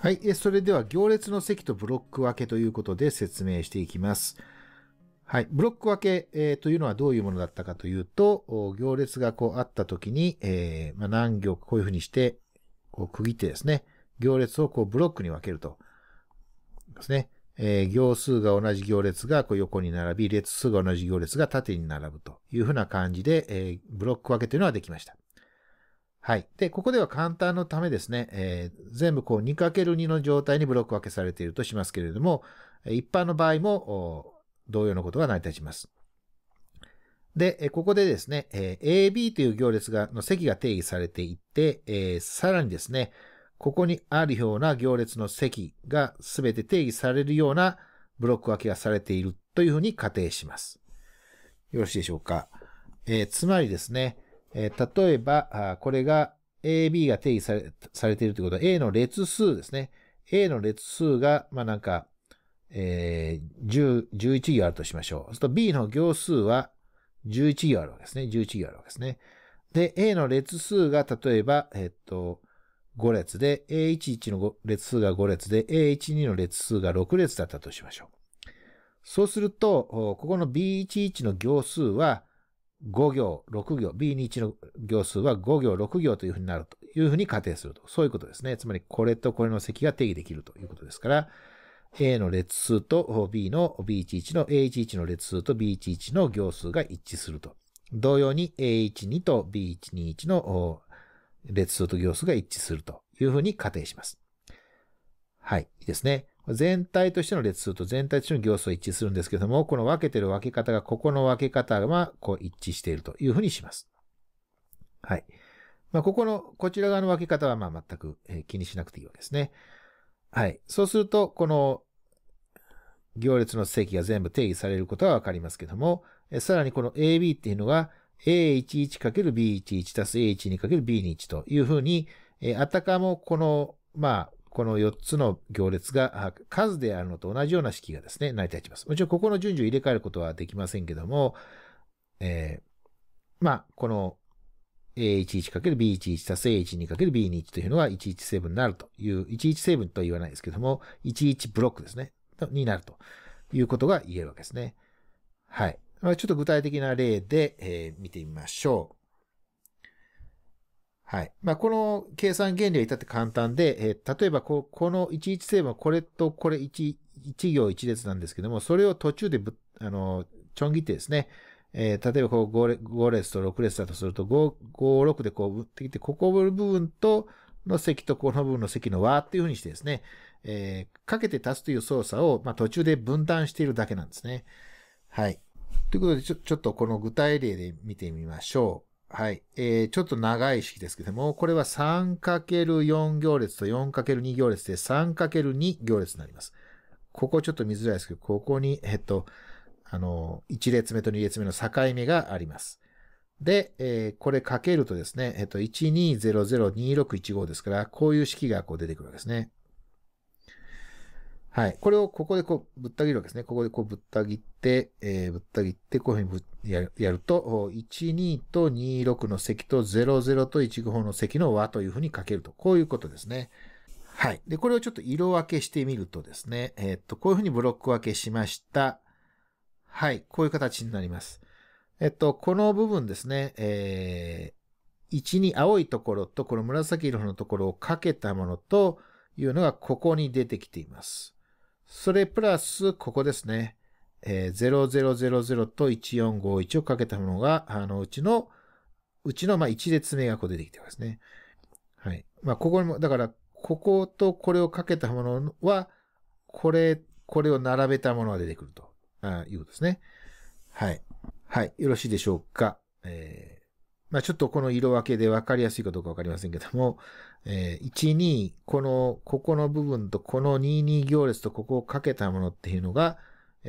はい。それでは、行列の席とブロック分けということで説明していきます。はい。ブロック分け、えー、というのはどういうものだったかというと、行列がこうあった時に、えー、まあ、何行こういうふうにして、こう区切ってですね、行列をこうブロックに分けると。ですね。えー、行数が同じ行列がこう横に並び、列数が同じ行列が縦に並ぶというふうな感じで、えブロック分けというのはできました。はい。で、ここでは簡単のためですね、えー、全部こう 2×2 の状態にブロック分けされているとしますけれども、一般の場合も同様のことが成り立ちます。で、ここでですね、えー、AB という行列が、の席が定義されていて、えー、さらにですね、ここにあるような行列の席が全て定義されるようなブロック分けがされているというふうに仮定します。よろしいでしょうか。えー、つまりですね、えー、例えば、あこれが AB が定義されされているということは、A の列数ですね。A の列数が、まあ、なんか、えー、1 11行あるとしましょう。そうすると B の行数は11行あるわけですね。11行あるわけですね。で、A の列数が例えば、えっと、5列で、A11 の列数が5列で、A12 の列数が6列だったとしましょう。そうすると、ここの B11 の行数は、5行、6行、B 2 1の行数は5行、6行というふうになるというふうに仮定すると。そういうことですね。つまり、これとこれの積が定義できるということですから、A の列数と B の B11 の A11 の列数と B11 の行数が一致すると。同様に A12 と B121 の列数と行数が一致するというふうに仮定します。はい、いいですね。全体としての列数と全体としての行数は一致するんですけども、この分けてる分け方が、ここの分け方は、こう一致しているというふうにします。はい。まあ、ここの、こちら側の分け方は、まあ、全く気にしなくていいわけですね。はい。そうすると、この行列の積が全部定義されることはわかりますけども、さらにこの AB っていうのが A11×B11 たす A12×B21 というふうに、あたかもこの、まあ、この4つの行列が数であるのと同じような式がですね、成り立ちます。もちろんここの順序を入れ替えることはできませんけども、えー、まあ、この A11×B11 たす A12×B21 というのは11成分になるという、11成分とは言わないですけども、11ブロックですね、になるということが言えるわけですね。はい。ちょっと具体的な例で、えー、見てみましょう。はい。まあ、この計算原理は至って簡単で、えー、例えばこ、この11成分はこれとこれ 1, 1行1列なんですけども、それを途中でぶ、あの、ちょん切ってですね、えー、例えばこう 5, 5列と6列だとすると、5、5、6でこうぶってきて、ここの部分と、の積とこの部分の積の和っていうふうにしてですね、えー、かけて足すという操作を、まあ、途中で分断しているだけなんですね。はい。ということでちょ、ちょっとこの具体例で見てみましょう。はい。えー、ちょっと長い式ですけども、これは 3×4 行列と 4×2 行列で 3×2 行列になります。ここちょっと見づらいですけど、ここに、えっと、あの、1列目と2列目の境目があります。で、えー、これかけるとですね、えっと、12002615ですから、こういう式がこう出てくるわけですね。はい。これをここでこうぶった切るわけですね。ここでこうぶった切って、えー、ぶった切って、こういうふうにぶやるやると、12と26の積と00と15の積の和というふうに書けると。こういうことですね。はい。で、これをちょっと色分けしてみるとですね、えー、っと、こういうふうにブロック分けしました。はい。こういう形になります。えっと、この部分ですね、えー、1に青いところと、この紫色のところをかけたものというのがここに出てきています。それプラス、ここですね。えー、0000と1451をかけたものが、あの、うちの、うちの、まあ、1列目がこう出てきてますね。はい。まあ、ここにも、だから、こことこれをかけたものは、これ、これを並べたものが出てくると、あいうことですね。はい。はい。よろしいでしょうか。えーまあ、ちょっとこの色分けで分かりやすいかどうか分かりませんけども、えー、1、2、この、ここの部分とこの2、2行列とここをかけたものっていうのが、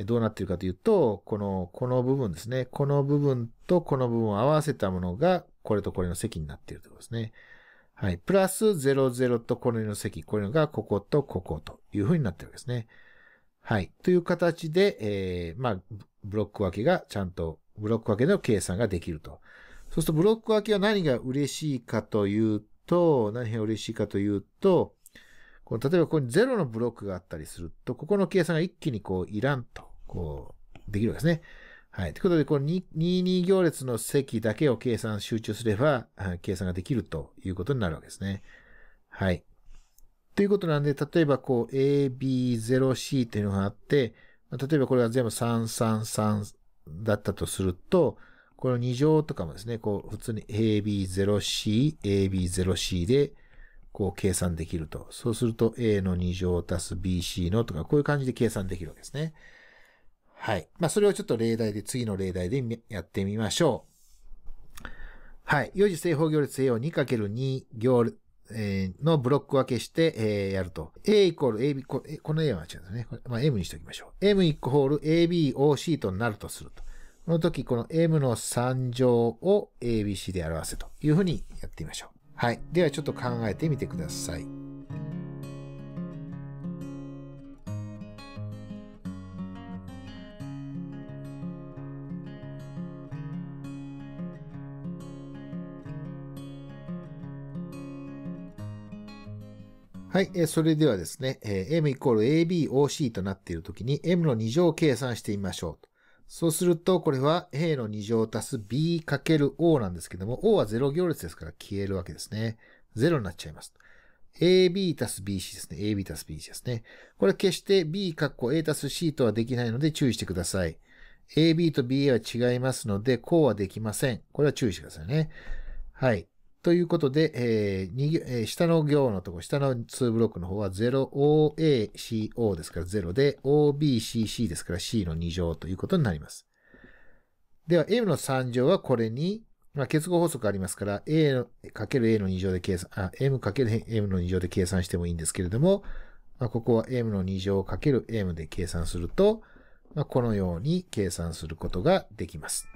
どうなっているかというと、この、この部分ですね。この部分とこの部分を合わせたものが、これとこれの積になっているということですね。はい。プラス00とこれの積、これがこことここというふうになっているわけですね。はい。という形で、えー、まあ、ブロック分けがちゃんと、ブロック分けの計算ができると。そうするとブロック分けは何が嬉しいかというと、何が嬉しいかというと、この例えばここに0のブロックがあったりすると、ここの計算が一気にこういらんと、こう、できるわけですね。はい。ということで、この22行列の積だけを計算集中すれば、計算ができるということになるわけですね。はい。ということなんで、例えばこう AB0C というのがあって、例えばこれが全部333だったとすると、この2乗とかもですね、こう、普通に AB0C、AB0C で、こう計算できると。そうすると A の2乗足す BC のとか、こういう感じで計算できるわけですね。はい。まあ、それをちょっと例題で、次の例題でやってみましょう。はい。4次正方行列 A を 2×2 行のブロック分けして、やると。A イコール AB、この A は違うんですね。まあ、M にしておきましょう。M イコール ABOC となるとすると。この時、この m の3乗を ABC で表せというふうにやってみましょう。はい。ではちょっと考えてみてください。はい、えそれではですね、え m イコール ABOC となっているときに m の2乗を計算してみましょう。そうすると、これは A の2乗足す B かける O なんですけども、O は0行列ですから消えるわけですね。0になっちゃいます。AB 足す BC ですね。AB 足す BC ですね。これ決して B かっこ A 足す C とはできないので注意してください。AB と BA は違いますので、こうはできません。これは注意してくださいね。はい。ということで、えーえー、下の行のとこ、下の2ブロックの方は 0OACO ですから0で OBCC ですから C の2乗ということになります。では M の3乗はこれに、まあ、結合法則ありますから A の、かける A の2乗で計算、あ、M かける M の2乗で計算してもいいんですけれども、まあ、ここは M の2乗かける M で計算すると、まあ、このように計算することができます。